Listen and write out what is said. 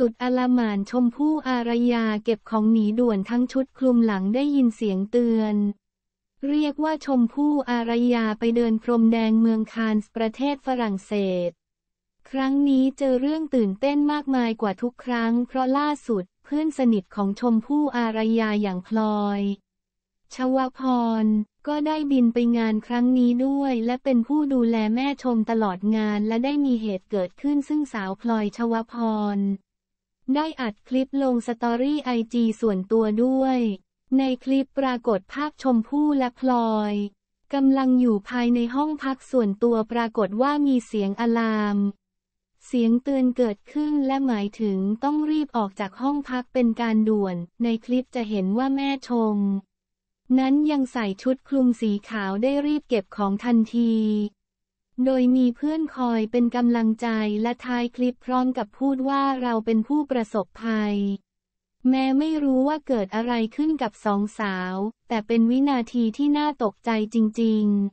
สุดอลามานชมพู่อารยาเก็บของหนีด่วนทั้งชุดคลุมหลังได้ยินเสียงเตือน เรียกว่าชมพู่อารยาไปเดินพรมแดงเมืองคานส์ประเทศฝรั่งเศส ครั้งนี้เจอเรื่องตื่นเต้นมากมายกว่าทุกครั้งเพราะล่าสุดเพื่อนสนิทของชมพู่อารยาอย่างพลอย ชวพรก็ได้บินไปงานครั้งนี้ด้วย และเป็นผู้ดูแลแม่ชมตลอดงานและได้มีเหตุเกิดขึ้นซึ่งสาวพลอยชวพรได้อัดคลิปลงสตอรี่ไอจีส่วนตัวด้วย ในคลิปปรากฏภาพชมพู่และพลอยกำลังอยู่ภายในห้องพักส่วนตัวปรากฏว่ามีเสียงอะลาม เสียงเตือนเกิดขึ้นและหมายถึงต้องรีบออกจากห้องพักเป็นการด่วน ในคลิปจะเห็นว่าแม่ชมนั้นยังใส่ชุดคลุมสีขาวได้รีบเก็บของทันทีโดยมีเพื่อนคอยเป็นกำลังใจและท้ายคลิปพร้อมกับพูดว่าเราเป็นผู้ประสบภัย แม้ไม่รู้ว่าเกิดอะไรขึ้นกับสองสาว แต่เป็นวินาทีที่น่าตกใจจริงๆ